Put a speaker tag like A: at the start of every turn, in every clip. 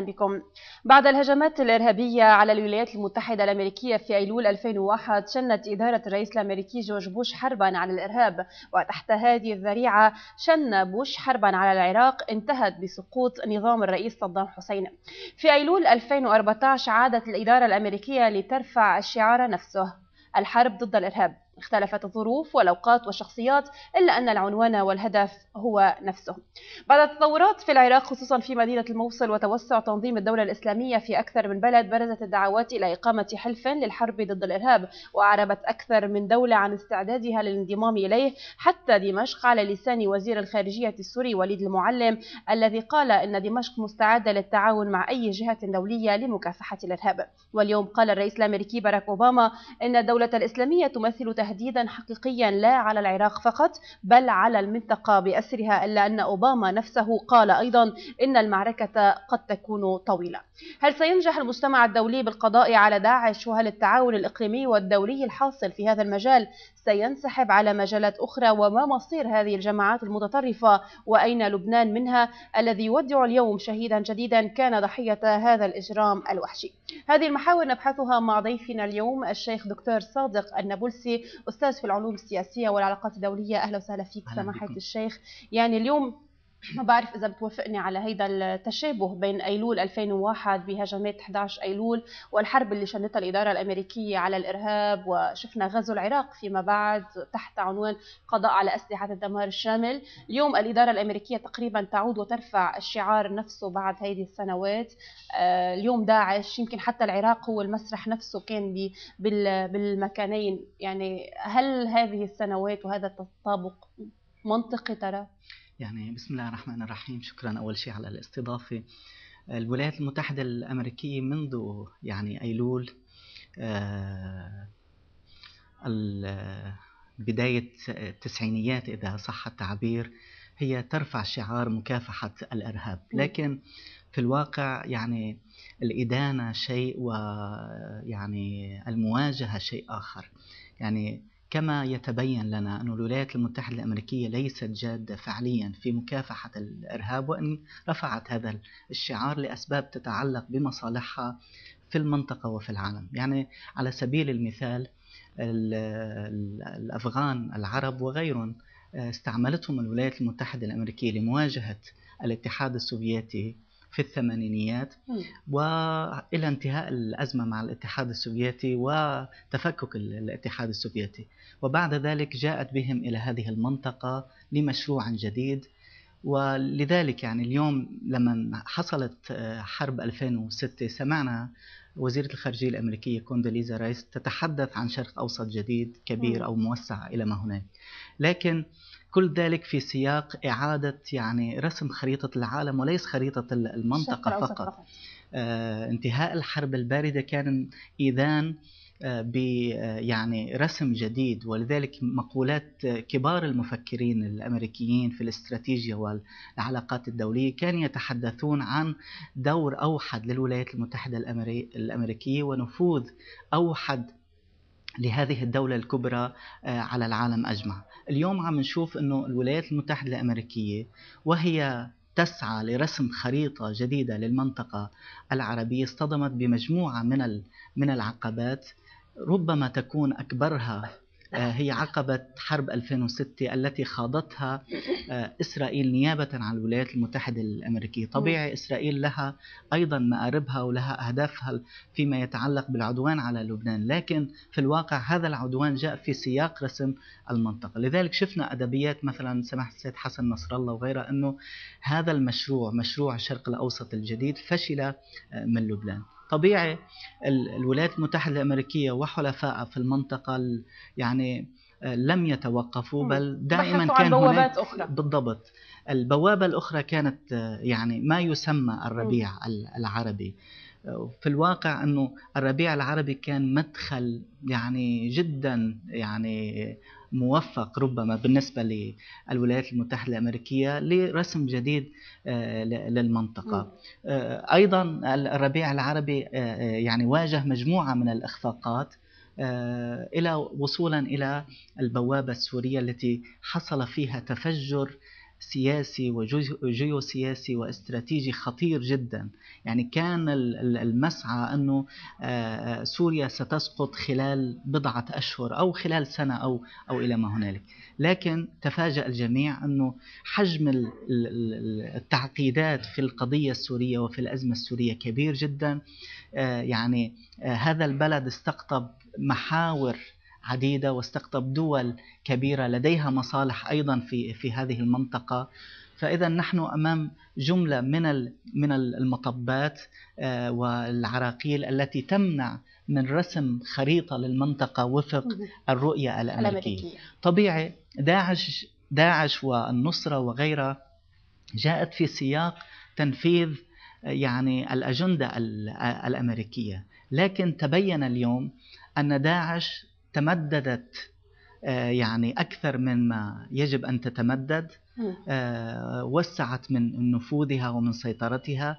A: أهلا بكم بعد الهجمات الإرهابية على الولايات المتحدة الأمريكية في أيلول 2001 شنت إدارة الرئيس الأمريكي جورج بوش حربا على الإرهاب وتحت هذه الذريعة شن بوش حربا على العراق انتهت بسقوط نظام الرئيس صدام حسين في أيلول 2014 عادت الإدارة الأمريكية لترفع الشعار نفسه الحرب ضد الإرهاب اختلفت الظروف والأوقات والشخصيات إلا أن العنوان والهدف هو نفسه بعد التطورات في العراق خصوصا في مدينة الموصل وتوسع تنظيم الدولة الإسلامية في أكثر من بلد برزت الدعوات إلى إقامة حلف للحرب ضد الإرهاب وأعربت أكثر من دولة عن استعدادها للانضمام إليه حتى دمشق على لسان وزير الخارجية السوري وليد المعلم الذي قال إن دمشق مستعدة للتعاون مع أي جهة دولية لمكافحة الإرهاب واليوم قال الرئيس الأمريكي باراك أوباما إن الدولة الإسلامية تمثل تهديد تهديدا حقيقيا لا على العراق فقط بل على المنطقة بأسرها إلا أن أوباما نفسه قال أيضا إن المعركة قد تكون طويلة هل سينجح المجتمع الدولي بالقضاء على داعش وهل التعاون الإقليمي والدولي الحاصل في هذا المجال سينسحب على مجالات أخرى وما مصير هذه الجماعات المتطرفة وأين لبنان منها الذي يودع اليوم شهيدا جديدا كان ضحية هذا الإجرام الوحشي هذه المحاور نبحثها مع ضيفنا اليوم الشيخ دكتور صادق النابلسي أستاذ في العلوم السياسية والعلاقات الدولية أهلا وسهلا فيك سماحة الشيخ يعني اليوم ما بعرف إذا بتوافقني على هيدا التشابه بين أيلول 2001 بهجمات 11 أيلول والحرب اللي شنتها الإدارة الأمريكية على الإرهاب وشفنا غزو العراق فيما بعد تحت عنوان قضاء على أسلحة الدمار الشامل اليوم الإدارة الأمريكية تقريبا تعود وترفع الشعار نفسه بعد هذه السنوات آه، اليوم داعش يمكن حتى العراق هو المسرح نفسه كان بالمكانين يعني هل هذه السنوات وهذا التطابق منطقي ترى؟
B: يعني بسم الله الرحمن الرحيم شكرا أول شيء على الاستضافة الولايات المتحدة الأمريكية منذ يعني أيلول آه، بداية التسعينيات إذا صح التعبير هي ترفع شعار مكافحة الإرهاب لكن في الواقع يعني الإدانة شيء ويعني المواجهة شيء آخر يعني كما يتبين لنا أن الولايات المتحدة الأمريكية ليست جادة فعليا في مكافحة الإرهاب وأن رفعت هذا الشعار لأسباب تتعلق بمصالحها في المنطقة وفي العالم يعني على سبيل المثال الأفغان العرب وغيرهم آه، استعملتهم الولايات المتحدة الأمريكية لمواجهة الاتحاد السوفيتي في الثمانينيات والى انتهاء الازمه مع الاتحاد السوفيتي وتفكك الاتحاد السوفيتي وبعد ذلك جاءت بهم الى هذه المنطقه لمشروع جديد ولذلك يعني اليوم لما حصلت آه، حرب 2006 سمعنا وزيرة الخارجية الأمريكية كونداليزا رايس تتحدث عن شرق أوسط جديد كبير أو موسع إلى ما هناك لكن كل ذلك في سياق إعادة يعني رسم خريطة العالم وليس خريطة المنطقة فقط, فقط. آه انتهاء الحرب الباردة كان إذان آه، ب آه، يعني رسم جديد ولذلك مقولات كبار المفكرين الامريكيين في الاستراتيجيه والعلاقات الدوليه كانوا يتحدثون عن دور اوحد للولايات المتحده الامريكيه ونفوذ اوحد لهذه الدوله الكبرى آه، على العالم اجمع. اليوم عم نشوف انه الولايات المتحده الامريكيه وهي تسعى لرسم خريطة جديدة للمنطقة العربية اصطدمت بمجموعة من من العقبات ربما تكون أكبرها آه، هي عقبة حرب 2006 التي خاضتها آه، إسرائيل نيابة عن الولايات المتحدة الأمريكية طبيعي إسرائيل لها أيضا مآربها ولها أهدافها فيما يتعلق بالعدوان على لبنان لكن في الواقع هذا العدوان جاء في سياق رسم المنطقة لذلك شفنا أدبيات مثلا سماحة السيد حسن نصر الله وغيره أنه هذا المشروع مشروع الشرق الأوسط الجديد فشل آه، من لبنان طبيعي الولايات المتحدة الأمريكية وحلفائها في المنطقة يعني آه، لم يتوقفوا بل دائما كان بوابات هناك أخرى. بالضبط البوابة الأخرى كانت آه، يعني ما يسمى الربيع العربي آه، في الواقع أنه الربيع العربي كان مدخل يعني جدا يعني موفق ربما بالنسبة للولايات المتحدة الأمريكية لرسم جديد آه، للمنطقة آه، أيضا الربيع العربي آه، يعني واجه مجموعة من الإخفاقات الى وصولا الى البوابه السوريه التي حصل فيها تفجر سياسي وجيوسياسي واستراتيجي خطير جدا يعني كان المسعى أنه آه، آه، سوريا ستسقط خلال بضعة أشهر أو خلال سنة أو, أو إلى ما هنالك لكن تفاجأ الجميع أنه حجم التعقيدات في القضية السورية وفي الأزمة السورية كبير جدا آه، يعني هذا البلد استقطب محاور عديدة واستقطب دول كبيرة لديها مصالح أيضا في في هذه المنطقة فإذا نحن أمام جملة من من المطبات آه، والعراقيل التي تمنع من رسم خريطة للمنطقة وفق الرؤية الأمريكية طبيعي داعش داعش والنصرة وغيرها جاءت في سياق تنفيذ آه، يعني الأجندة آه، الأمريكية لكن تبين اليوم أن داعش تمددت آه، يعني أكثر مما يجب أن تتمدد آه، وسعت من نفوذها ومن سيطرتها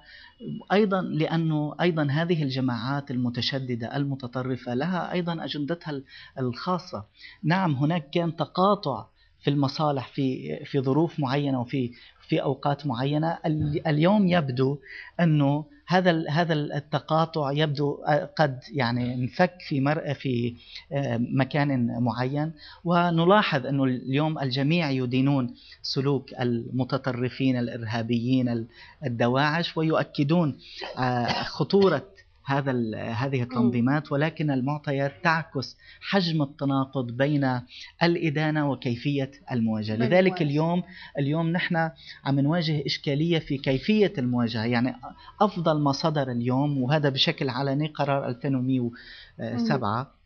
B: أيضا لأنه أيضا هذه الجماعات المتشددة المتطرفة لها أيضا أجندتها الخاصة نعم هناك كان تقاطع في المصالح في في ظروف معينه وفي في اوقات معينه اليوم يبدو انه هذا هذا التقاطع يبدو قد يعني انفك في مر في آه، مكان معين ونلاحظ انه اليوم الجميع يدينون سلوك المتطرفين الارهابيين الدواعش ويؤكدون آه، خطوره هذا هذه التنظيمات ولكن المعطيات تعكس حجم التناقض بين الإدانة وكيفية المواجهة لذلك اليوم اليوم نحن عم نواجه إشكالية في كيفية المواجهة يعني أفضل ما صدر اليوم وهذا بشكل علني قرار 2107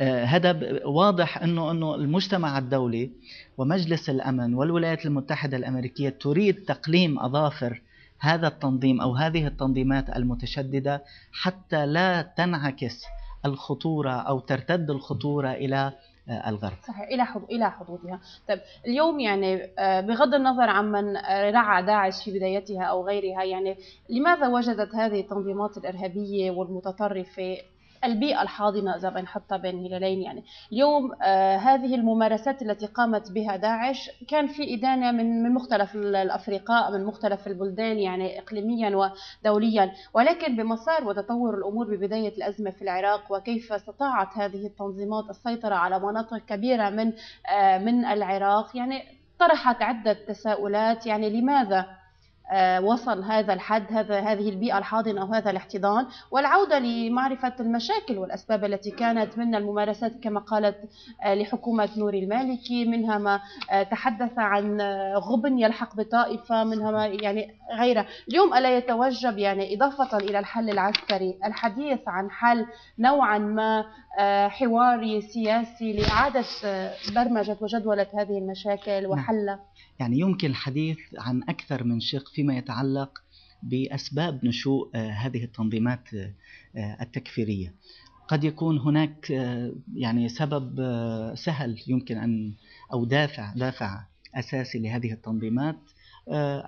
B: آه، هذا واضح انه انه المجتمع الدولي ومجلس الامن والولايات المتحده الامريكيه تريد تقليم اظافر هذا التنظيم او هذه التنظيمات المتشدده حتى لا تنعكس الخطوره او ترتد الخطوره الى آه، الغرب
A: صحيح الى الى حدودها طيب اليوم يعني آه، بغض النظر عمن رعى داعش في بدايتها او غيرها يعني لماذا وجدت هذه التنظيمات الارهابيه والمتطرفه البيئة الحاضنة إذا بنحطها بين هلالين يعني اليوم آه هذه الممارسات التي قامت بها داعش كان في إدانة من من مختلف الأفرقاء من مختلف البلدان يعني إقليميا ودوليا ولكن بمسار وتطور الأمور ببداية الأزمة في العراق وكيف استطاعت هذه التنظيمات السيطرة على مناطق كبيرة من آه من العراق يعني طرحت عدة تساؤلات يعني لماذا آه، وصل هذا الحد هذا هذه البيئة الحاضنة أو هذا الاحتضان والعودة لمعرفة المشاكل والأسباب التي كانت من الممارسات كما قالت آه، لحكومة نوري المالكي منها ما آه، تحدث عن غبن يلحق بطائفة منها ما يعني غيره اليوم ألا يتوجب يعني إضافة إلى الحل العسكري الحديث عن حل نوعا ما حواري سياسي لإعادة برمجة وجدولة هذه المشاكل نعم. وحلها
B: يعني يمكن الحديث عن أكثر من شق فيما يتعلق بأسباب نشوء آه، هذه التنظيمات آه، آه، التكفيرية قد يكون هناك يعني سبب سهل يمكن أن أو دافع دافع أساسي لهذه التنظيمات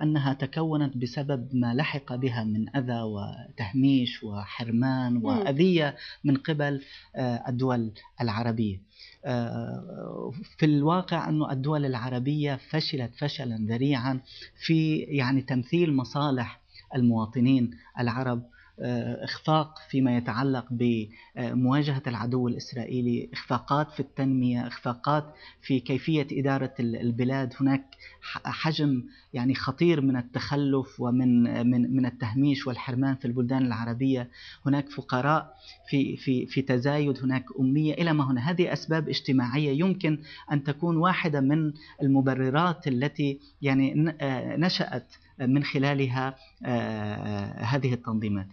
B: أنها تكونت بسبب ما لحق بها من أذى وتهميش وحرمان وأذية من قبل الدول العربية آه، في الواقع أن الدول العربية فشلت فشلا ذريعا في يعني تمثيل مصالح المواطنين العرب آه، إخفاق فيما يتعلق بمواجهة العدو الإسرائيلي إخفاقات في التنمية إخفاقات في كيفية إدارة البلاد هناك حجم يعني خطير من التخلف ومن من من التهميش والحرمان في البلدان العربية هناك فقراء في في في تزايد هناك أمية إلى ما هنا هذه أسباب اجتماعية يمكن أن تكون واحدة من المبررات التي يعني آه، نشأت من خلالها آه، آه، هذه التنظيمات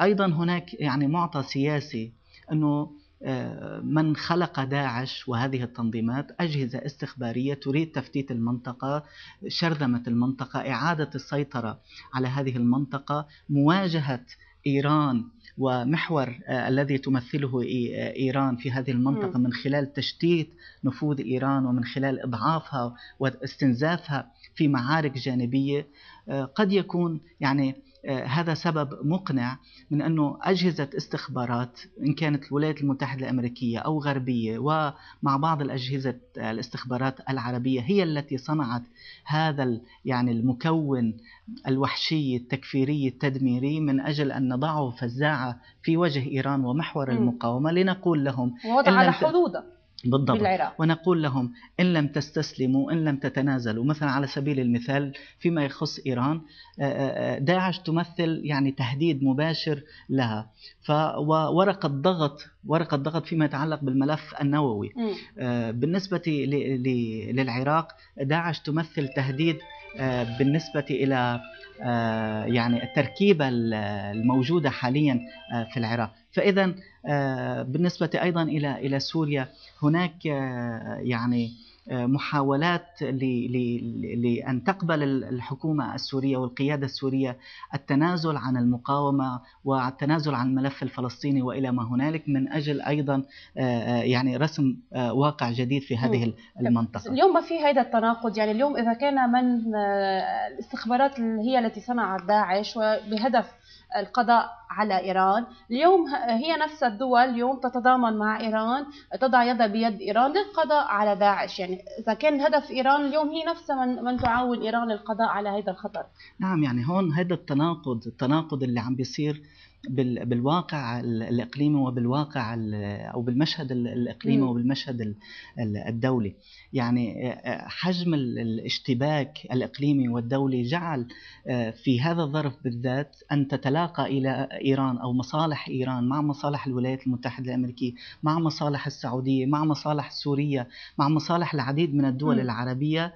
B: أيضا هناك يعني معطى سياسي أنه آه، من خلق داعش وهذه التنظيمات أجهزة استخبارية تريد تفتيت المنطقة شرذمة المنطقة إعادة السيطرة على هذه المنطقة مواجهة إيران ومحور آه، الذي تمثله آه، ايران في هذه المنطقه من خلال تشتيت نفوذ ايران ومن خلال اضعافها واستنزافها في معارك جانبيه آه، قد يكون يعني آه، هذا سبب مقنع من أنه أجهزة استخبارات إن كانت الولايات المتحدة الأمريكية أو غربية ومع بعض الأجهزة آه، الاستخبارات العربية هي التي صنعت هذا يعني المكون الوحشي التكفيري التدميري من أجل أن نضعه فزاعة في وجه إيران ومحور المقاومة لنقول لهم ووضع على حدوده بالضبط بالعراق. ونقول لهم إن لم تستسلموا إن لم تتنازلوا مثلا على سبيل المثال فيما يخص إيران آه، آه، آه، داعش تمثل يعني تهديد مباشر لها فورقة ضغط ورقة ضغط فيما يتعلق بالملف النووي م. بالنسبة للعراق داعش تمثل تهديد بالنسبة إلى يعني التركيبة الموجودة حاليا في العراق فاذا آه، بالنسبه ايضا الى الى سوريا هناك آه، يعني آه، محاولات لأن تقبل الحكومة السورية والقيادة السورية التنازل عن المقاومة والتنازل عن الملف الفلسطيني وإلى ما هنالك من أجل أيضا يعني رسم واقع جديد في هذه المنطقة
A: اليوم ما في هذا التناقض يعني اليوم إذا كان من الاستخبارات هي التي صنعت داعش وبهدف القضاء على إيران اليوم هي نفس الدول اليوم تتضامن مع إيران تضع يدها بيد إيران للقضاء على داعش يعني إذا كان هدف إيران اليوم هي نفسها من, من تعاون إيران القضاء على هذا الخطر
B: نعم يعني هون هذا التناقض التناقض اللي عم بيصير بالواقع الاقليمي وبالواقع او بالمشهد الاقليمي وبالمشهد الدولي يعني حجم الاشتباك الاقليمي والدولي جعل في هذا الظرف بالذات ان تتلاقى الى ايران او مصالح ايران مع مصالح الولايات المتحده الامريكيه مع مصالح السعوديه مع مصالح سوريا مع مصالح العديد من الدول م. العربيه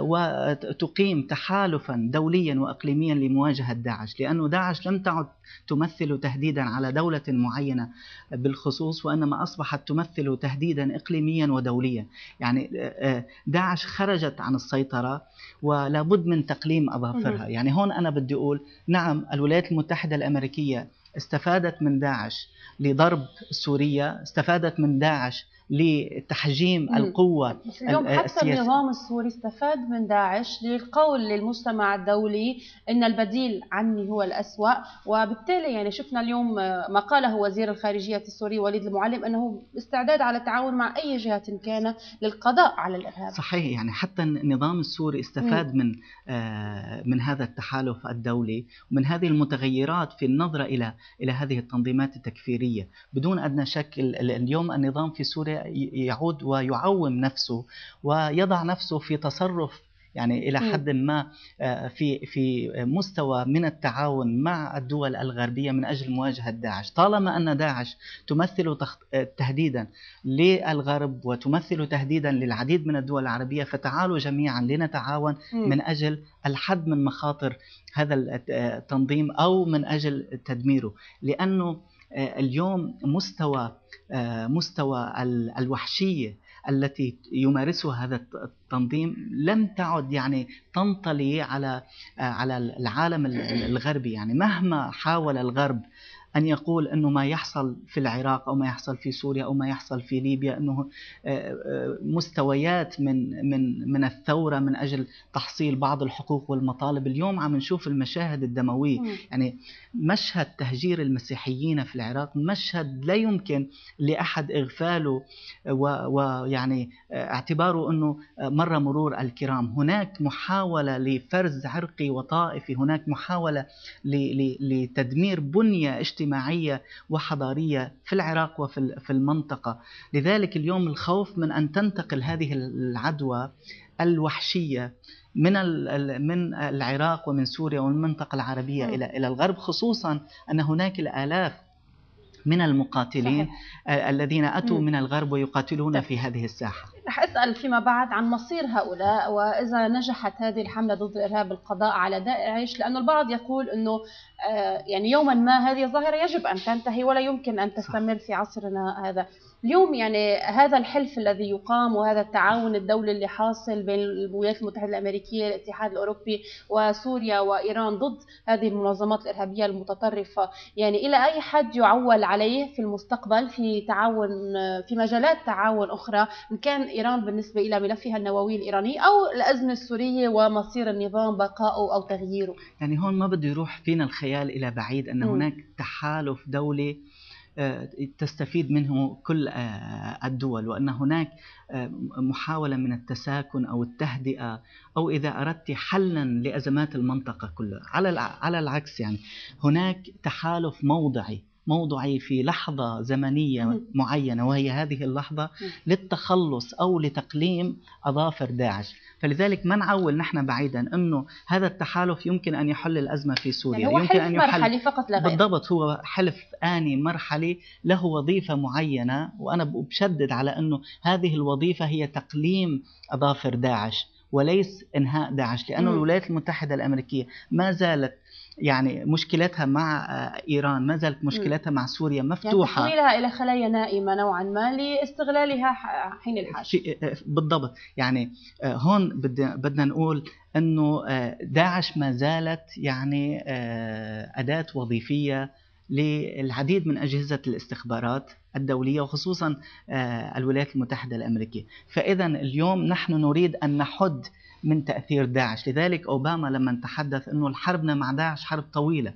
B: وتقيم تحالفا دوليا واقليميا لمواجهه داعش لانه داعش لم تعد تمثل تمثل تهديدا على دولة معينة بالخصوص وإنما أصبحت تمثل تهديدا إقليميا ودوليا يعني آه، آه، داعش خرجت عن السيطرة ولا بد من تقليم أظافرها يعني هون أنا بدي أقول نعم الولايات المتحدة الأمريكية استفادت من داعش لضرب سوريا استفادت من داعش لتحجيم القوة اليوم السياسية. حتى النظام
A: السوري استفاد من داعش للقول للمجتمع الدولي أن البديل عني هو الأسوأ وبالتالي يعني شفنا اليوم ما قاله وزير الخارجية السوري وليد المعلم أنه استعداد على التعاون مع أي جهة كان للقضاء على الإرهاب
B: صحيح يعني حتى النظام السوري استفاد م. من آه، من هذا التحالف الدولي ومن هذه المتغيرات في النظرة إلى إلى هذه التنظيمات التكفيرية بدون أدنى شك اليوم النظام في سوريا يعود ويعوم نفسه ويضع نفسه في تصرف يعني الى حد ما آه، في في مستوى من التعاون مع الدول الغربيه من اجل مواجهه داعش، طالما ان داعش تمثل آه، تهديدا للغرب وتمثل تهديدا للعديد من الدول العربيه فتعالوا جميعا لنتعاون من اجل الحد من مخاطر هذا التنظيم آه، او من اجل تدميره، لانه آه، اليوم مستوى آه، مستوى الوحشيه التي يمارسها هذا التنظيم لم تعد يعني تنطلي على آه، على العالم الغربي يعني مهما حاول الغرب أن يقول أنه ما يحصل في العراق أو ما يحصل في سوريا أو ما يحصل في ليبيا أنه آه، آه، مستويات من من من الثورة من أجل تحصيل بعض الحقوق والمطالب اليوم عم نشوف المشاهد الدموية يعني مشهد تهجير المسيحيين في العراق مشهد لا يمكن لأحد إغفاله آه، ويعني اعتباره أنه مر مرور الكرام هناك محاولة لفرز عرقي وطائفي هناك محاولة لتدمير بنية اجتماعية اجتماعية وحضارية في العراق وفي في المنطقة لذلك اليوم الخوف من أن تنتقل هذه العدوى الوحشية من من العراق ومن سوريا والمنطقة العربية إلى إلى الغرب خصوصا أن هناك الآلاف من المقاتلين صحيح. آه، الذين أتوا مم. من الغرب ويقاتلون صحيح. في هذه الساحة
A: رح أسأل فيما بعد عن مصير هؤلاء وإذا نجحت هذه الحملة ضد الإرهاب القضاء على داعش لأنه البعض يقول أنه آه، يعني يوما ما هذه الظاهرة يجب أن تنتهي ولا يمكن أن تستمر في عصرنا هذا اليوم يعني هذا الحلف الذي يقام وهذا التعاون الدولي اللي حاصل بين الولايات المتحدة الأمريكية الاتحاد الأوروبي وسوريا وإيران ضد هذه المنظمات الإرهابية المتطرفة يعني إلى أي حد يعول عليه في المستقبل في تعاون في مجالات تعاون أخرى إن كان إيران بالنسبة إلى ملفها النووي الإيراني أو الأزمة السورية ومصير النظام بقائه أو تغييره
B: يعني هون ما بده يروح فينا الخيال إلى بعيد أن هناك تحالف دولي آه، تستفيد منه كل آه، الدول وان هناك آه، محاوله من التساكن او التهدئه او اذا اردت حلا لازمات المنطقه كلها على على العكس يعني هناك تحالف موضعي موضعي في لحظة زمنية معينة وهي هذه اللحظة للتخلص أو لتقليم أظافر داعش فلذلك ما نعول نحن بعيدا أنه هذا التحالف يمكن أن يحل الأزمة في سوريا يعني هو يمكن حلف أن يحل مرحلي فقط لا غير بالضبط هو حلف آني مرحلي له وظيفة معينة وأنا بشدد على أنه هذه الوظيفة هي تقليم أظافر داعش وليس انهاء داعش لأن الولايات المتحده الامريكيه ما زالت يعني مشكلتها مع آه، ايران ما زالت مشكلتها مع سوريا يعني مفتوحه يعني
A: تحويلها الى خلايا نائمه نوعا ما لاستغلالها حين
B: الحاجه بالضبط يعني آه، هون بدنا نقول انه آه، داعش ما زالت يعني اداه وظيفيه للعديد من اجهزه الاستخبارات الدوليه وخصوصا الولايات المتحده الامريكيه فاذا اليوم نحن نريد ان نحد من تاثير داعش لذلك اوباما لما تحدث انه حربنا مع داعش حرب طويله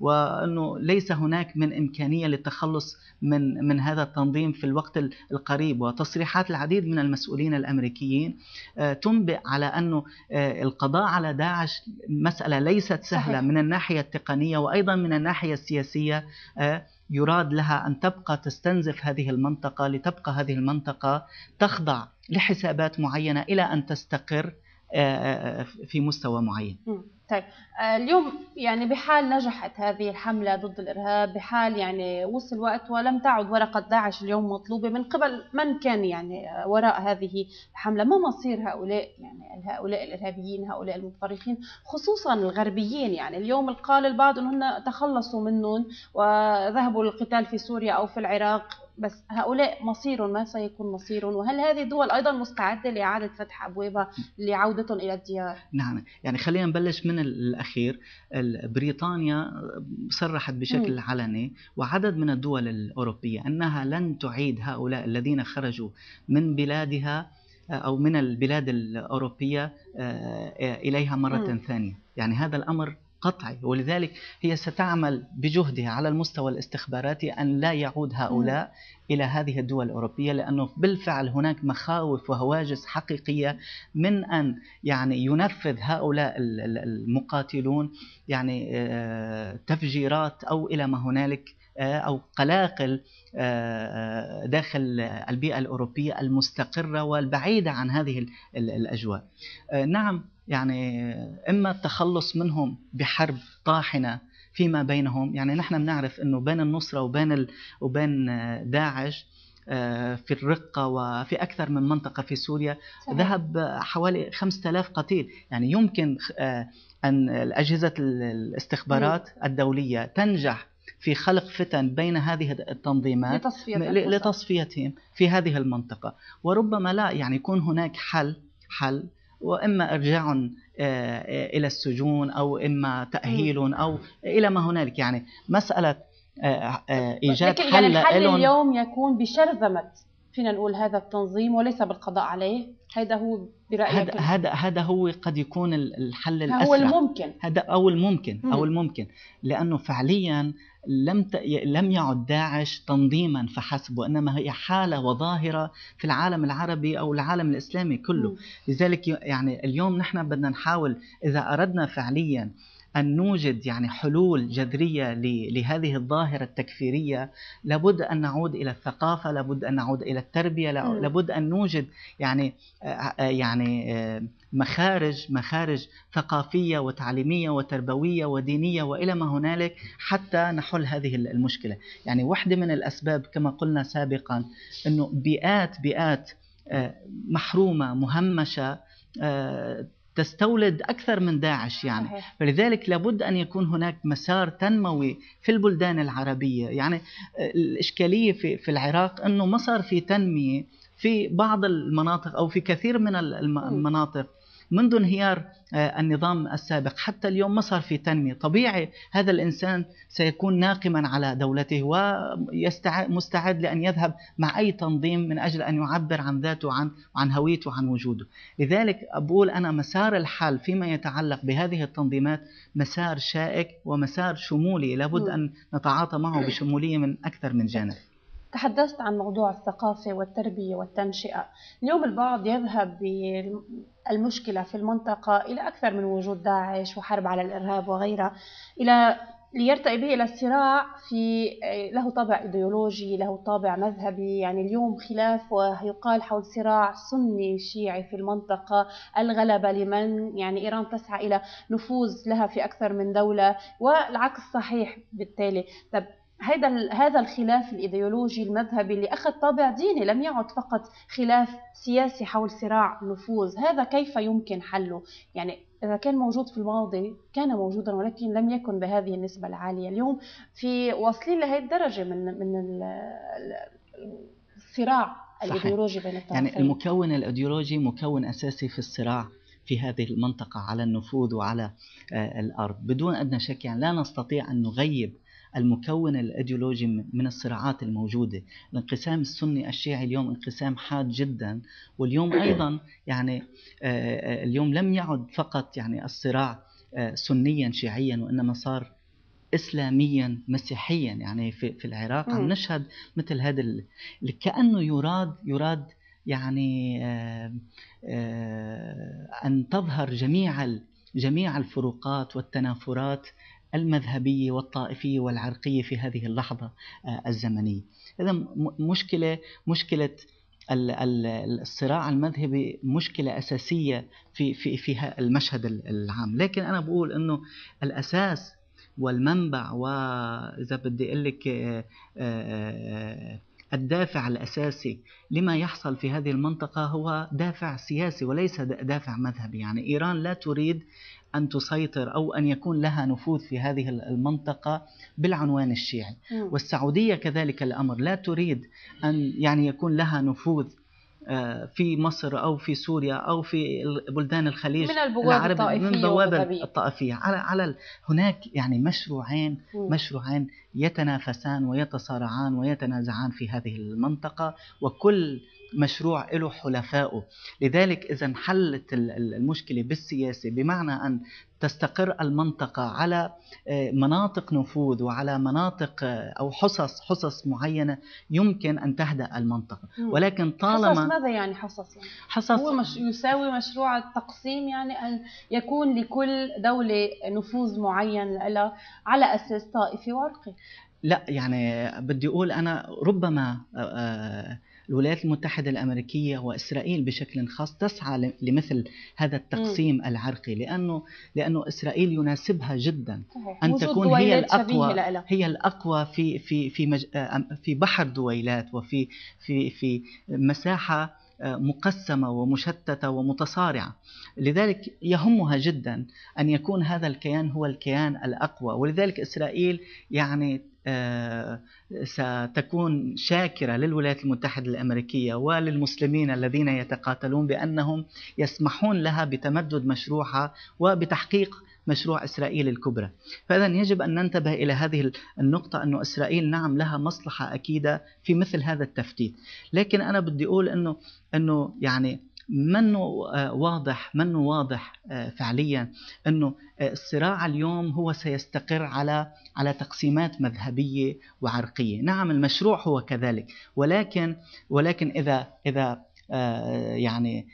B: وانه ليس هناك من امكانيه للتخلص من من هذا التنظيم في الوقت القريب وتصريحات العديد من المسؤولين الامريكيين آه، تنبئ على انه آه، القضاء على داعش مساله ليست سهله من الناحيه التقنيه وايضا من الناحيه السياسيه آه، يراد لها ان تبقى تستنزف هذه المنطقه لتبقى هذه المنطقه تخضع لحسابات معينه الى ان تستقر آه، آه، آه، في مستوى معين
A: طيب اليوم يعني بحال نجحت هذه الحمله ضد الارهاب بحال يعني وصل وقت ولم تعد ورقه داعش اليوم مطلوبه من قبل من كان يعني وراء هذه الحمله ما مصير هؤلاء يعني هؤلاء الارهابيين هؤلاء المتطرفين خصوصا الغربيين يعني اليوم قال البعض انهم تخلصوا منهم وذهبوا للقتال في سوريا او في العراق بس هؤلاء مصير ما سيكون مصير وهل هذه الدول أيضا مستعدة لإعادة فتح أبوابها لعودتهم إلى الديار؟
B: نعم يعني خلينا نبلش من الأخير بريطانيا صرحت بشكل م. علني وعدد من الدول الأوروبية أنها لن تعيد هؤلاء الذين خرجوا من بلادها آه، أو من البلاد الأوروبية آه، إليها مرة م. ثانية يعني هذا الأمر قطعي ولذلك هي ستعمل بجهدها على المستوى الاستخباراتي أن لا يعود هؤلاء نعم. إلى هذه الدول الأوروبية لأنه بالفعل هناك مخاوف وهواجس حقيقية من أن يعني ينفذ هؤلاء المقاتلون يعني آه، تفجيرات أو إلى ما هنالك آه، أو قلاقل آه، داخل البيئة الأوروبية المستقرة والبعيدة عن هذه الأجواء نعم يعني اما التخلص منهم بحرب طاحنه فيما بينهم يعني نحن بنعرف انه بين النصره وبين ال... وبين داعش آه، في الرقة وفي أكثر من منطقة في سوريا صحيح. ذهب حوالي 5000 قتيل يعني يمكن آه، أن الاجهزه الاستخبارات الدولية تنجح في خلق فتن بين هذه التنظيمات لتصفيتهم, لتصفيتهم في هذه المنطقة وربما لا يعني يكون هناك حل حل واما ارجاعهم آه، الى السجون او اما تاهيل او الى ما هنالك يعني مساله آه، آه، ايجاد يعني حل يعني الحل اليوم
A: يكون بشرذمه فينا نقول هذا التنظيم وليس بالقضاء عليه هذا هو برأيك هذا
B: هذا هذا هو قد يكون الحل الاسرع هو الممكن هذا او الممكن او الممكن لانه فعليا لم ت... لم يعد داعش تنظيما فحسب وانما هي حاله وظاهره في العالم العربي او العالم الاسلامي كله م. لذلك يعني اليوم نحن بدنا نحاول اذا اردنا فعليا أن نوجد يعني حلول جذرية لهذه الظاهرة التكفيرية لابد أن نعود إلى الثقافة لابد أن نعود إلى التربية لابد أن نوجد يعني آه، آه، يعني آه، مخارج مخارج ثقافية وتعليمية وتربوية ودينية وإلى ما هنالك حتى نحل هذه المشكلة يعني واحدة من الأسباب كما قلنا سابقا أنه بيئات بيئات محرومة مهمشة تستولد أكثر من داعش يعني فلذلك لابد أن يكون هناك مسار تنموي في البلدان العربية يعني آه، الإشكالية في, في العراق أنه ما صار في تنمية في بعض المناطق أو في كثير من المناطق منذ انهيار آه، النظام السابق حتى اليوم ما صار في تنمية طبيعي هذا الإنسان سيكون ناقما على دولته ومستعد لأن يذهب مع أي تنظيم من أجل أن يعبر عن ذاته عن, عن هويته وعن وجوده لذلك أقول أنا مسار الحل فيما يتعلق بهذه التنظيمات مسار شائك ومسار شمولي لابد أن نتعاطى معه بشمولية من أكثر من جانب
A: تحدثت عن موضوع الثقافة والتربية والتنشئة اليوم البعض يذهب بالمشكلة في المنطقة إلى أكثر من وجود داعش وحرب على الإرهاب وغيرها إلى ليرتقي به إلى الصراع في له طابع إيديولوجي له طابع مذهبي يعني اليوم خلاف ويقال حول صراع سني شيعي في المنطقة الغلبة لمن يعني إيران تسعى إلى نفوذ لها في أكثر من دولة والعكس صحيح بالتالي طب هذا هذا الخلاف الايديولوجي المذهبي اللي اخذ طابع ديني لم يعد فقط خلاف سياسي حول صراع نفوذ هذا كيف يمكن حله يعني إذا كان موجود في الماضي كان موجودا ولكن لم يكن بهذه النسبة العالية اليوم في واصلين لهي الدرجة من من الصراع الايديولوجي بين الطرفين يعني
B: المكون الايديولوجي مكون اساسي في الصراع في هذه المنطقة على النفوذ وعلى آه، الأرض بدون أدنى شك يعني لا نستطيع أن نغيب المكون الأيديولوجي من الصراعات الموجودة الانقسام السني الشيعي اليوم انقسام حاد جدا واليوم أيضا يعني آه، آه، اليوم لم يعد فقط يعني الصراع آه، سنيا شيعيا وإنما صار اسلاميا مسيحيا يعني في, في العراق عم نشهد مثل هذا كانه يراد يراد يعني ان تظهر جميع جميع الفروقات والتنافرات المذهبية والطائفية والعرقية في هذه اللحظة آه، الزمنية إذا مشكلة مشكلة الصراع المذهبي مشكلة أساسية في في في المشهد العام، لكن أنا بقول إنه الأساس والمنبع وإذا بدي أقول لك آه، آه، الدافع الأساسي لما يحصل في هذه المنطقة هو دافع سياسي وليس دافع مذهبي يعني إيران لا تريد أن تسيطر أو أن يكون لها نفوذ في هذه المنطقة بالعنوان الشيعي نعم. والسعودية كذلك الأمر لا تريد أن يعني يكون لها نفوذ آه، في مصر او في سوريا او في بلدان الخليج من البوابه الطائفيه من بوابة الطائفيه على على هناك يعني مشروعين نعم. مشروعين يتنافسان ويتصارعان ويتنازعان في هذه المنطقه وكل مشروع له حلفائه لذلك إذا انحلت المشكلة بالسياسة بمعنى أن تستقر المنطقة على آه، مناطق نفوذ وعلى مناطق آه، أو حصص حصص معينة يمكن أن تهدأ المنطقة ولكن طالما حصص ماذا
A: يعني حصص؟ يعني؟ حصص هو مش يساوي مشروع التقسيم يعني أن يكون لكل دولة نفوذ معين لها على أساس طائفي وعرقي
B: لا يعني بدي اقول انا ربما آه، الولايات المتحدة الأمريكية وإسرائيل بشكل خاص تسعى لمثل هذا التقسيم م. العرقي لأنه لأنه إسرائيل يناسبها جدا صحيح. أن تكون هي الأقوى هي الأقوى في في في مج... في بحر دويلات وفي في في مساحة آه، مقسمة ومشتتة ومتصارعة لذلك يهمها جدا أن يكون هذا الكيان هو الكيان الأقوى ولذلك إسرائيل يعني آه، ستكون شاكرة للولايات المتحدة الأمريكية وللمسلمين الذين يتقاتلون بأنهم يسمحون لها بتمدد مشروعها وبتحقيق مشروع إسرائيل الكبرى فإذا يجب أن ننتبه إلى هذه النقطة أن إسرائيل نعم لها مصلحة أكيدة في مثل هذا التفتيت لكن أنا بدي أقول أنه, أنه يعني منه آه، واضح منه واضح آه، فعليا انه آه، الصراع اليوم هو سيستقر على على تقسيمات مذهبيه وعرقيه، نعم المشروع هو كذلك ولكن ولكن اذا اذا يعني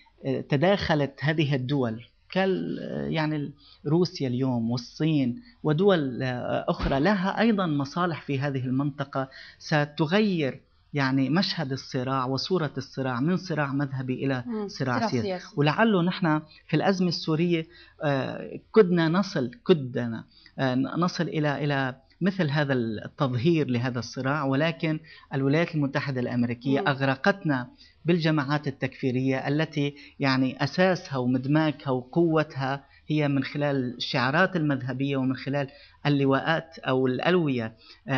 B: تداخلت هذه الدول كال يعني روسيا اليوم والصين ودول اخرى لها ايضا مصالح في هذه المنطقه ستغير يعني مشهد الصراع وصورة الصراع من صراع مذهبي إلى صراع, صراع سياسي. سياسي ولعله نحن في الأزمة السورية آه، كدنا نصل كدنا آه، نصل إلى إلى مثل هذا التظهير لهذا الصراع ولكن الولايات المتحدة الأمريكية أغرقتنا بالجماعات التكفيرية التي يعني أساسها ومدماكها وقوتها هي من خلال الشعارات المذهبية ومن خلال اللواءات أو الألوية آه،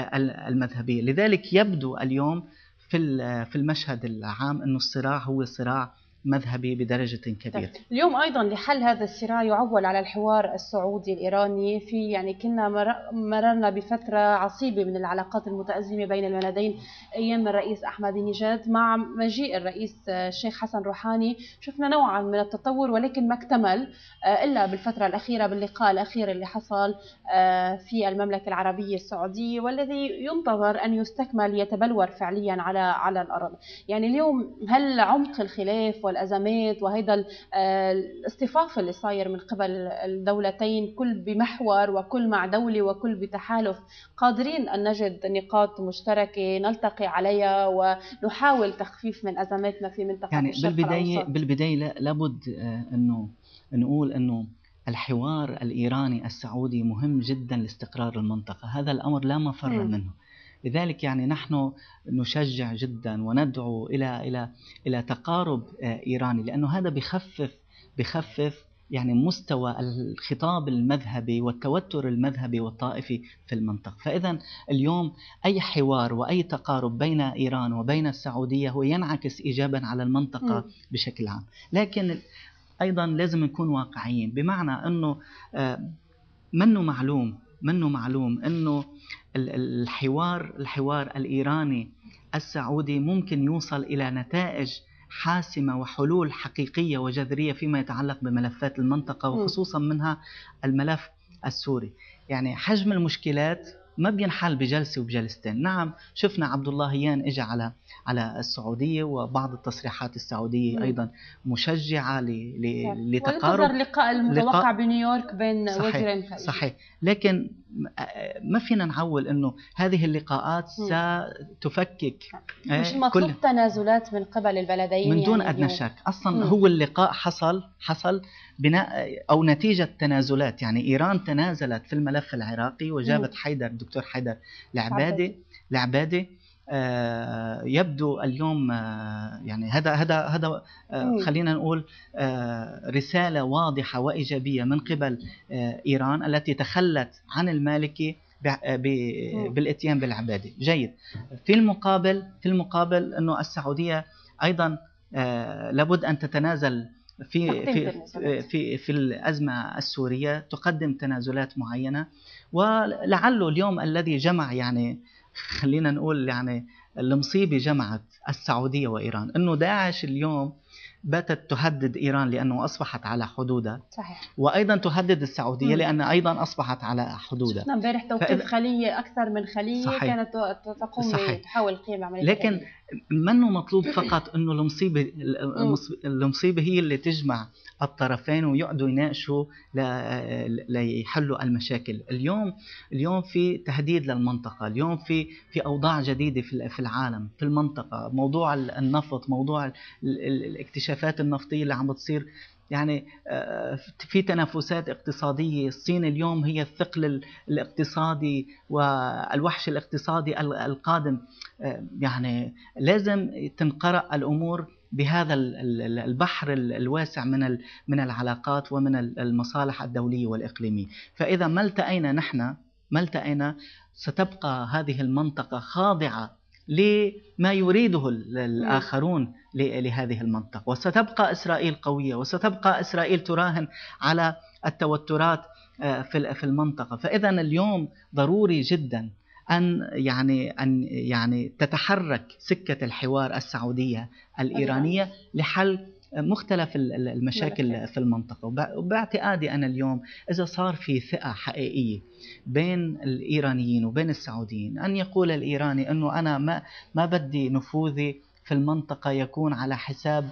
B: المذهبية لذلك يبدو اليوم في المشهد العام انه الصراع هو صراع مذهبي بدرجة كبيرة طيب.
A: اليوم أيضا لحل هذا الصراع يعول على الحوار السعودي الإيراني في يعني كنا مررنا بفترة عصيبة من العلاقات المتأزمة بين البلدين أيام الرئيس أحمد نجاد مع مجيء الرئيس الشيخ حسن روحاني شفنا نوعا من التطور ولكن ما اكتمل آه، إلا بالفترة الأخيرة باللقاء الأخير اللي حصل آه، في المملكة العربية السعودية والذي ينتظر أن يستكمل يتبلور فعليا على على الأرض يعني اليوم هل عمق الخلاف والأزمات وهذا آه، الاصطفاف اللي صاير من قبل الدولتين كل بمحور وكل مع دولة وكل بتحالف قادرين أن نجد نقاط مشتركة نلتقي عليها ونحاول تخفيف من أزماتنا في منطقة يعني بالبداية,
B: بالبداية لابد آه، أنه نقول أنه الحوار الإيراني السعودي مهم جدا لاستقرار المنطقة هذا الأمر لا مفر منه لذلك يعني نحن نشجع جدا وندعو الى الى الى تقارب آه، ايراني لانه هذا بخفف بخفف يعني مستوى الخطاب المذهبي والتوتر المذهبي والطائفي في المنطقة فإذا اليوم أي حوار وأي تقارب بين إيران وبين السعودية هو ينعكس إيجابا على المنطقة بشكل عام لكن أيضا لازم نكون واقعيين بمعنى أنه آه، منه معلوم منه معلوم أنه الحوار الحوار الايراني السعودي ممكن يوصل الى نتائج حاسمه وحلول حقيقيه وجذريه فيما يتعلق بملفات المنطقه وخصوصا منها الملف السوري يعني حجم المشكلات ما بينحل بجلسه وبجلستين نعم شفنا عبد الله هيان اجى على على السعوديه وبعض التصريحات السعوديه ايضا مشجعه ل... ل... لتقارب لقاء المتوقع لقاء...
A: بنيويورك بين صحيح. وزيرين خارجيين
B: صحيح لكن ما فينا نعول انه هذه اللقاءات ستفكك مش إيه؟ مطلوب كل...
A: تنازلات من قبل البلدين من دون يعني ادنى شك
B: اصلا مم. هو اللقاء حصل حصل بناء او نتيجه تنازلات يعني ايران تنازلت في الملف العراقي وجابت مم. حيدر الدكتور حيدر العبادي العبادي آه، يبدو اليوم آه، يعني هذا هذا هذا آه، خلينا نقول رساله واضحه وايجابيه من قبل ايران التي تخلت عن المالكي بالاتيان بالعباده جيد في المقابل في المقابل انه السعوديه ايضا لابد ان تتنازل في في في في الازمه السوريه تقدم تنازلات معينه ولعله اليوم الذي جمع يعني خلينا نقول يعني المصيبة جمعت السعودية وإيران أنه داعش اليوم باتت تهدد إيران لأنه أصبحت على حدودها صحيح. وأيضا تهدد السعودية مم. لأن أيضا أصبحت على حدودها شفنا
A: امبارح توقيف فإذا... خلية أكثر من خلية صحيح. كانت تقوم صحيح. تحاول قيام عملية لكن
B: منه مطلوب فقط أنه المصيبة المصيبة هي اللي تجمع الطرفين ويقعدوا يناقشوا ليحلوا المشاكل اليوم اليوم في تهديد للمنطقه اليوم في في اوضاع جديده في العالم في المنطقه موضوع النفط موضوع الاكتشافات النفطيه اللي عم بتصير يعني آه، في تنافسات اقتصاديه الصين اليوم هي الثقل الاقتصادي والوحش الاقتصادي القادم آه، يعني لازم تنقرا الامور بهذا البحر الواسع من من العلاقات ومن المصالح الدوليه والاقليميه، فاذا ما التقينا نحن ما التقينا ستبقى هذه المنطقه خاضعه لما يريده الآخرون لهذه المنطقة وستبقى إسرائيل قوية وستبقى إسرائيل تراهن على التوترات آه، في المنطقة فإذا اليوم ضروري جدا ان يعني ان يعني تتحرك سكه الحوار السعوديه الايرانيه أيوة. لحل مختلف المشاكل في المنطقة وباعتقادي أنا اليوم إذا صار في ثقة حقيقية بين الإيرانيين وبين السعوديين أن يقول الإيراني أنه أنا ما, ما بدي نفوذي في المنطقة يكون على حساب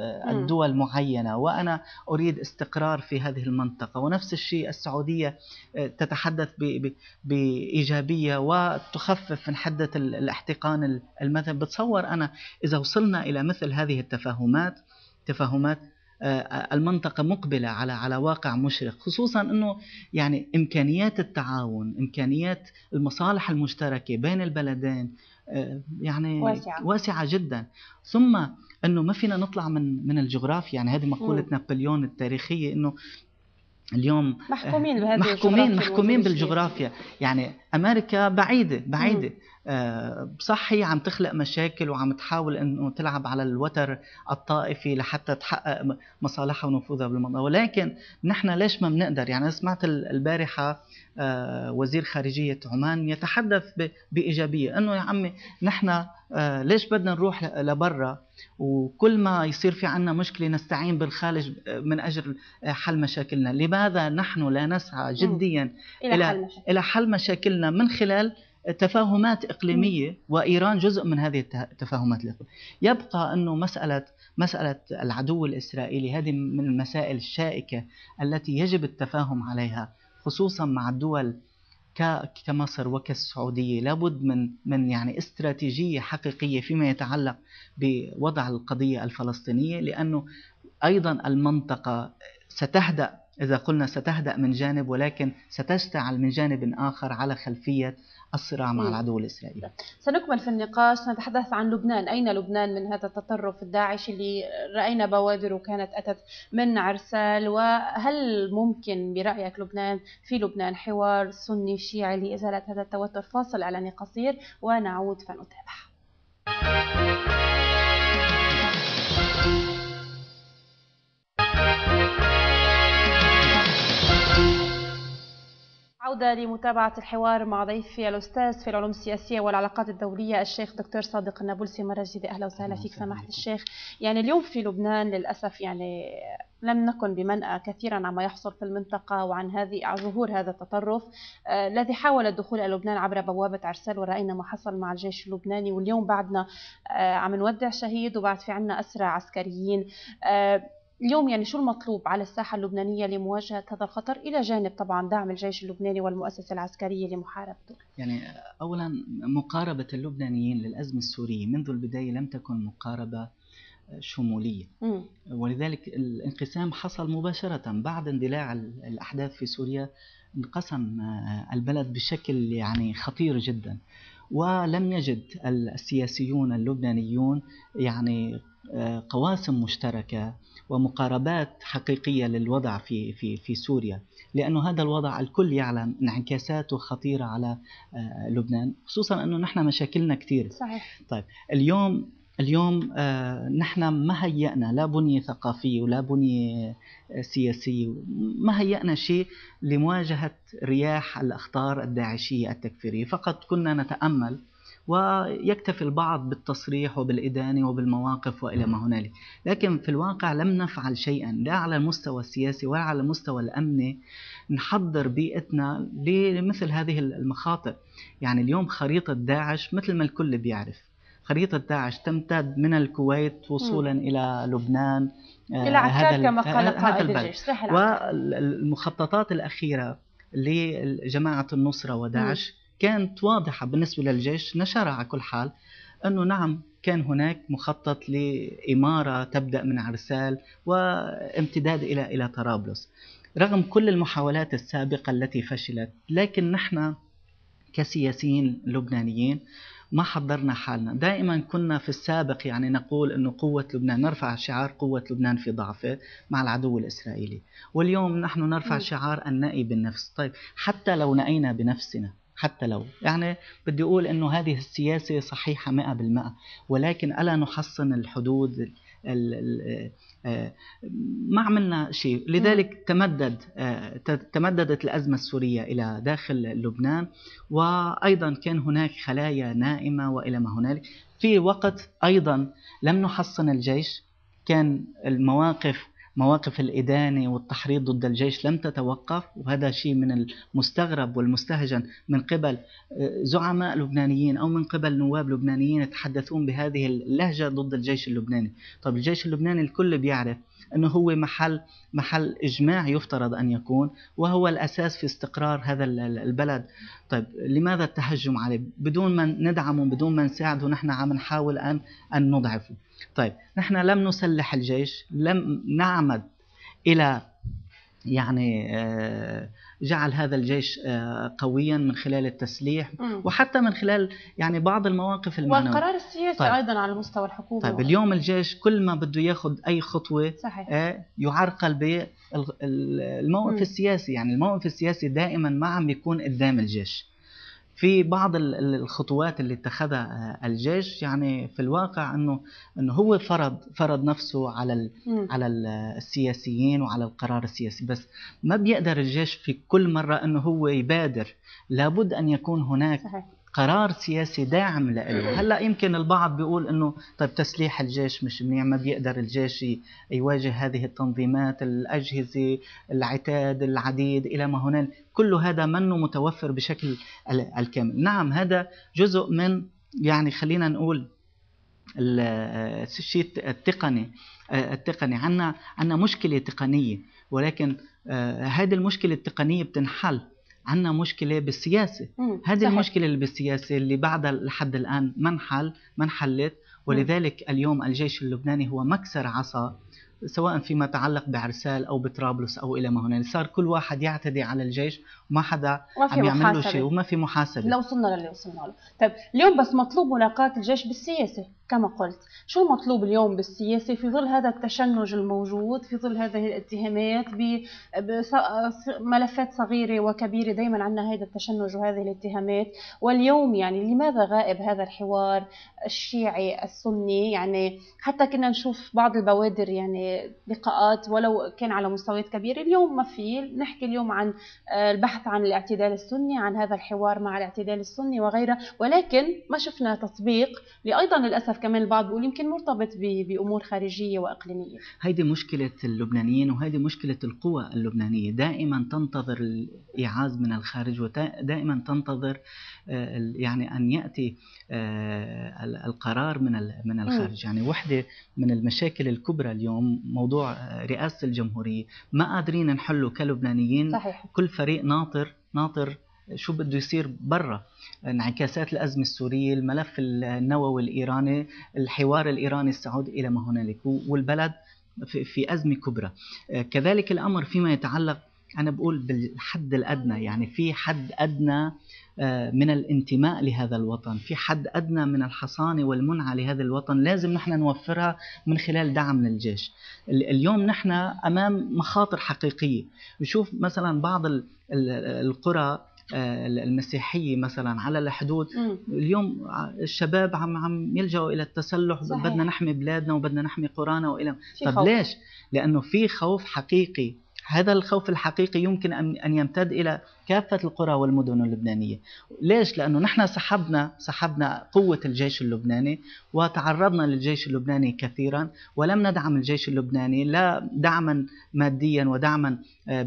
B: آه، الدول معينة وأنا أريد استقرار في هذه المنطقة ونفس الشيء السعودية آه، تتحدث بإيجابية وتخفف من حدة الاحتقان المذهب بتصور أنا إذا وصلنا إلى مثل هذه التفاهمات تفاهمات آه، المنطقة مقبلة على على واقع مشرق خصوصا أنه يعني إمكانيات التعاون إمكانيات المصالح المشتركة بين البلدين يعني واسعة, واسعة جدا ثم انه ما فينا نطلع من من الجغرافيا يعني هذه مقوله نابليون التاريخيه انه اليوم آه، محكومين بهذه محكومين محكومين بالجغرافيا يعني امريكا بعيده بعيده م. آه، صحي عم تخلق مشاكل وعم تحاول انه تلعب على الوتر الطائفي لحتى تحقق مصالحها ونفوذها بالمنطقه ولكن نحن ليش ما بنقدر يعني سمعت البارحه آه، وزير خارجيه عمان يتحدث بايجابيه انه يا عمي نحن آه، ليش بدنا نروح لبرا وكل ما يصير في عنا مشكله نستعين بالخارج من اجل حل مشاكلنا لماذا نحن لا نسعى جديا الى الى حل مشاكلنا من خلال تفاهمات اقليميه وايران جزء من هذه التفاهمات الاقليميه يبقى انه مساله مساله العدو الاسرائيلي هذه من المسائل الشائكه التي يجب التفاهم عليها خصوصا مع الدول كمصر وكالسعودية لابد من من يعني استراتيجية حقيقية فيما يتعلق بوضع القضية الفلسطينية لأنه أيضا المنطقة ستهدأ إذا قلنا ستهدأ من جانب ولكن ستشتعل من جانب آخر على خلفية الصراع مع إيه. العدو الإسرائيلي
A: سنكمل في النقاش نتحدث عن لبنان أين لبنان من هذا التطرف الداعشي اللي رأينا بوادره كانت أتت من عرسال وهل ممكن برأيك لبنان في لبنان حوار سني شيعي لإزالة هذا التوتر فاصل إعلاني قصير ونعود فنتابع العودة لمتابعة الحوار مع ضيفي الأستاذ في العلوم السياسية والعلاقات الدولية الشيخ دكتور صادق النابلسي مرة جديدة أهلا وسهلا فيك سماحة الشيخ يعني اليوم في لبنان للأسف يعني لم نكن بمنأى كثيرا عما يحصل في المنطقة وعن هذه ظهور هذا التطرف آه، الذي حاول الدخول إلى لبنان عبر بوابة عرسال ورأينا ما حصل مع الجيش اللبناني واليوم بعدنا آه، عم نودع شهيد وبعد في عنا أسرى عسكريين آه، اليوم يعني شو المطلوب على الساحة اللبنانية لمواجهة هذا الخطر إلى جانب طبعا دعم الجيش اللبناني والمؤسسة العسكرية لمحاربته
B: يعني أولا مقاربة اللبنانيين للأزمة السورية منذ البداية لم تكن مقاربة شمولية م. ولذلك الانقسام حصل مباشرة بعد اندلاع الأحداث في سوريا انقسم آه، البلد بشكل يعني خطير جدا ولم يجد السياسيون اللبنانيون يعني آه، قواسم مشتركه ومقاربات حقيقية للوضع في في في سوريا لأنه هذا الوضع الكل يعلم انعكاساته خطيرة على آه، لبنان خصوصا أنه نحن مشاكلنا كثير صحيح طيب اليوم اليوم آه، نحن ما هيئنا لا بنية ثقافية ولا بنية آه، سياسية ما هيئنا شيء لمواجهة رياح الأخطار الداعشية التكفيرية فقط كنا نتأمل ويكتفي البعض بالتصريح وبالإدانة وبالمواقف وإلى ما هنالك لكن في الواقع لم نفعل شيئا لا على المستوى السياسي ولا على المستوى الأمني نحضر بيئتنا لمثل هذه المخاطر يعني اليوم خريطة داعش مثل ما الكل بيعرف خريطة داعش تمتد من الكويت وصولا م. إلى لبنان آه، إلى هذا كما قال قائد الجيش والمخططات الأخيرة لجماعة النصرة وداعش م. كانت واضحة بالنسبة للجيش نشرها على كل حال أنه نعم كان هناك مخطط لإمارة تبدأ من عرسال وامتداد إلى إلى طرابلس رغم كل المحاولات السابقة التي فشلت لكن نحن كسياسيين لبنانيين ما حضرنا حالنا دائما كنا في السابق يعني نقول أنه قوة لبنان نرفع شعار قوة لبنان في ضعفه مع العدو الإسرائيلي واليوم نحن نرفع شعار النائي بالنفس طيب حتى لو نأينا بنفسنا حتى لو يعني بدي أقول أنه هذه السياسة صحيحة 100% ولكن ألا نحصن الحدود ال ال آه، ما عملنا شيء لذلك تمدد آه، تمددت الأزمة السورية إلى داخل لبنان وأيضا كان هناك خلايا نائمة وإلى ما هنالك في وقت أيضا لم نحصن الجيش كان المواقف مواقف الإدانة والتحريض ضد الجيش لم تتوقف وهذا شيء من المستغرب والمستهجن من قبل آه، زعماء لبنانيين أو من قبل نواب لبنانيين يتحدثون بهذه اللهجة ضد الجيش اللبناني طب الجيش اللبناني الكل بيعرف انه هو محل محل اجماع يفترض ان يكون وهو الاساس في استقرار هذا البلد طيب لماذا التهجم عليه بدون ما ندعمه بدون ما نساعده نحن عم نحاول ان ان نضعفه طيب نحن لم نسلح الجيش لم نعمد الى يعني آه جعل هذا الجيش آه، قويا من خلال التسليح وحتى من خلال يعني بعض المواقف المعنوية والقرار السياسي طيب. أيضا
A: على مستوى الحكومة طيب
B: اليوم الجيش كل ما بده ياخذ أي خطوة صحيح. آه، يعرقل بالموقف السياسي يعني الموقف السياسي دائما ما عم بيكون قدام الجيش في بعض الخطوات اللي اتخذها آه، الجيش يعني في الواقع انه انه هو فرض فرض نفسه على على السياسيين وعلى القرار السياسي بس ما بيقدر الجيش في كل مره انه هو يبادر لابد ان يكون هناك قرار سياسي داعم له إيه. هلا يمكن البعض بيقول انه طيب تسليح الجيش مش منيح ما بيقدر الجيش يواجه هذه التنظيمات الاجهزه العتاد العديد الى ما هنالك كل هذا منه متوفر بشكل الكامل نعم هذا جزء من يعني خلينا نقول الشيء التقني التقني عندنا عندنا مشكله تقنيه ولكن آه، هذه المشكله التقنيه بتنحل عندنا مشكله بالسياسه هذه المشكله اللي بالسياسه اللي بعدها لحد الان ما انحل ما انحلت ولذلك اليوم الجيش اللبناني هو مكسر عصا سواء فيما يتعلق بعرسال او بطرابلس او الى ما هنالك صار كل واحد يعتدي على الجيش وما حدا عم يعمل له شيء وما في محاسبه
A: لو وصلنا للي وصلنا له طيب اليوم بس مطلوب ملاقات الجيش بالسياسه كما قلت شو المطلوب اليوم بالسياسة في ظل هذا التشنج الموجود في ظل هذه الاتهامات بملفات صغيرة وكبيرة دايما عندنا هذا التشنج وهذه الاتهامات واليوم يعني لماذا غائب هذا الحوار الشيعي السني يعني حتى كنا نشوف بعض البوادر يعني لقاءات ولو كان على مستويات كبيرة اليوم ما في نحكي اليوم عن آه، البحث عن الاعتدال السني عن هذا الحوار مع الاعتدال السني وغيره ولكن ما شفنا تطبيق لأيضا للأسف للاسف كمان البعض بيقول يمكن مرتبط بامور خارجيه واقليميه
B: هيدي مشكله اللبنانيين وهيدي مشكله القوى اللبنانيه دائما تنتظر الايعاز من الخارج ودائما تنتظر آه، يعني ان ياتي آه، القرار من من الخارج يعني وحده من المشاكل الكبرى اليوم موضوع آه، رئاسه الجمهوريه ما قادرين نحله كلبنانيين صحيح. كل فريق ناطر ناطر شو بده يصير برا انعكاسات الأزمة السورية الملف النووي الإيراني الحوار الإيراني السعودي إلى ما هنالك والبلد في أزمة كبرى آه، كذلك الأمر فيما يتعلق أنا بقول بالحد الأدنى يعني في حد أدنى آه، من الانتماء لهذا الوطن في حد أدنى من الحصانة والمنعة لهذا الوطن لازم نحن نوفرها من خلال دعم للجيش اليوم نحن أمام مخاطر حقيقية نشوف مثلا بعض القرى آه، المسيحيه مثلا على الحدود اليوم الشباب عم عم يلجأوا الى التسلح صحيح. بدنا نحمي بلادنا وبدنا نحمي قرانا والى طب خوف. ليش لانه في خوف حقيقي هذا الخوف الحقيقي يمكن أن يمتد إلى كافة القرى والمدن اللبنانية ليش؟ لأنه نحن سحبنا سحبنا قوة الجيش اللبناني وتعرضنا للجيش اللبناني كثيرا ولم ندعم الجيش اللبناني لا دعما ماديا ودعما آه،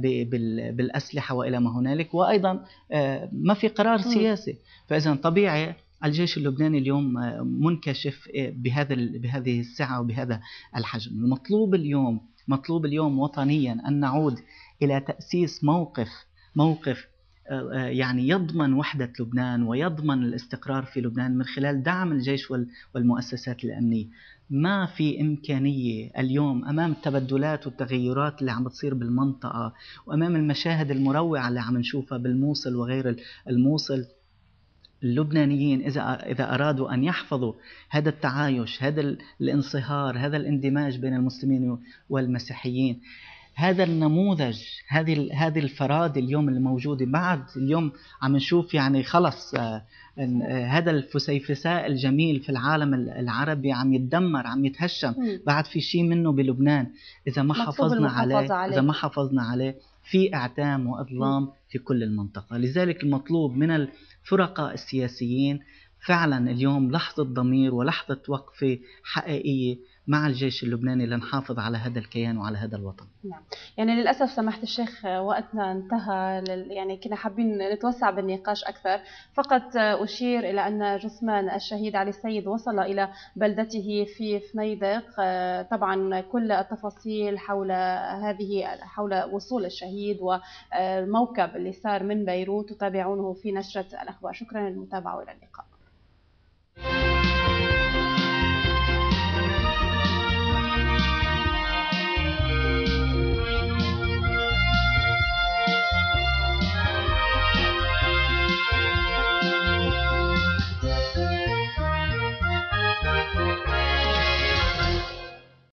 B: بالأسلحة وإلى ما هنالك وأيضا آه، ما في قرار سياسي فإذا طبيعي الجيش اللبناني اليوم آه، منكشف آه، بهذا بهذه السعه وبهذا الحجم، المطلوب اليوم مطلوب اليوم وطنيا ان نعود الى تاسيس موقف موقف آه، يعني يضمن وحدة لبنان ويضمن الاستقرار في لبنان من خلال دعم الجيش والمؤسسات الأمنية ما في إمكانية اليوم أمام التبدلات والتغيرات اللي عم بتصير بالمنطقة وأمام المشاهد المروعة اللي عم نشوفها بالموصل وغير الموصل اللبنانيين اذا اذا ارادوا ان يحفظوا هذا التعايش، هذا الانصهار، هذا الاندماج بين المسلمين والمسيحيين، هذا النموذج هذه هذه الفراد اليوم الموجوده بعد اليوم عم نشوف يعني خلص آه، آه، هذا الفسيفساء الجميل في العالم العربي عم يتدمر عم يتهشم بعد في شيء منه بلبنان اذا ما حافظنا عليه, عليه اذا ما حافظنا عليه في أعدام وأظلام في كل المنطقة لذلك المطلوب من الفرقاء السياسيين فعلا اليوم لحظة ضمير ولحظة وقفة حقيقية مع الجيش اللبناني لنحافظ على هذا الكيان وعلى هذا الوطن
A: نعم يعني للاسف سمحت الشيخ وقتنا انتهى لل... يعني كنا حابين نتوسع بالنقاش اكثر فقط اشير الى ان جثمان الشهيد علي السيد وصل الى بلدته في فنيدق طبعا كل التفاصيل حول هذه حول وصول الشهيد والموكب اللي صار من بيروت تتابعونه في نشره الاخبار شكرا للمتابعه والى اللقاء